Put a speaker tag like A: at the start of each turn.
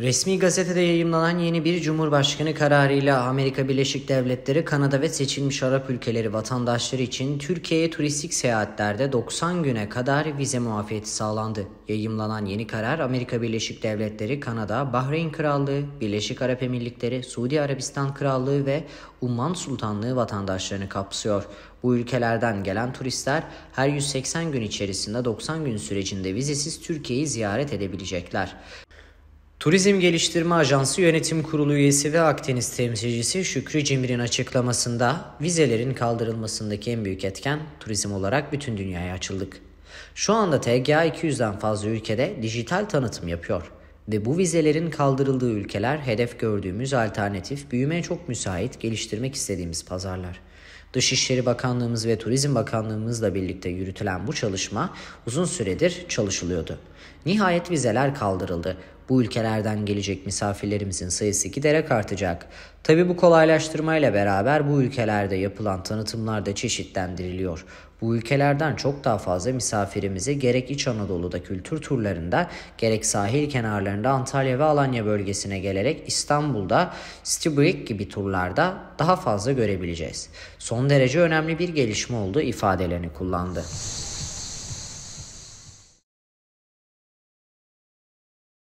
A: Resmi gazetede yayımlanan yeni bir Cumhurbaşkanı kararıyla Amerika Birleşik Devletleri, Kanada ve seçilmiş Arap ülkeleri vatandaşları için Türkiye'ye turistik seyahatlerde 90 güne kadar vize muafiyeti sağlandı. Yayımlanan yeni karar Amerika Birleşik Devletleri, Kanada, Bahreyn Krallığı, Birleşik Arap Emirlikleri, Suudi Arabistan Krallığı ve Umman Sultanlığı vatandaşlarını kapsıyor. Bu ülkelerden gelen turistler her 180 gün içerisinde 90 gün sürecinde vizesiz Türkiye'yi ziyaret edebilecekler. Turizm Geliştirme Ajansı Yönetim Kurulu üyesi ve Akdeniz temsilcisi Şükrü Cimri'nin açıklamasında vizelerin kaldırılmasındaki en büyük etken turizm olarak bütün dünyaya açıldık. Şu anda TGA 200'den fazla ülkede dijital tanıtım yapıyor ve bu vizelerin kaldırıldığı ülkeler hedef gördüğümüz alternatif, büyümeye çok müsait, geliştirmek istediğimiz pazarlar. Dışişleri Bakanlığımız ve Turizm Bakanlığımızla birlikte yürütülen bu çalışma uzun süredir çalışılıyordu. Nihayet vizeler kaldırıldı. Bu ülkelerden gelecek misafirlerimizin sayısı giderek artacak. Tabi bu kolaylaştırmayla beraber bu ülkelerde yapılan tanıtımlar da çeşitlendiriliyor. Bu ülkelerden çok daha fazla misafirimizi gerek İç Anadolu'da kültür turlarında gerek sahil kenarlarında Antalya ve Alanya bölgesine gelerek İstanbul'da City gibi turlarda daha fazla görebileceğiz. Son derece önemli bir gelişme oldu ifadelerini kullandı.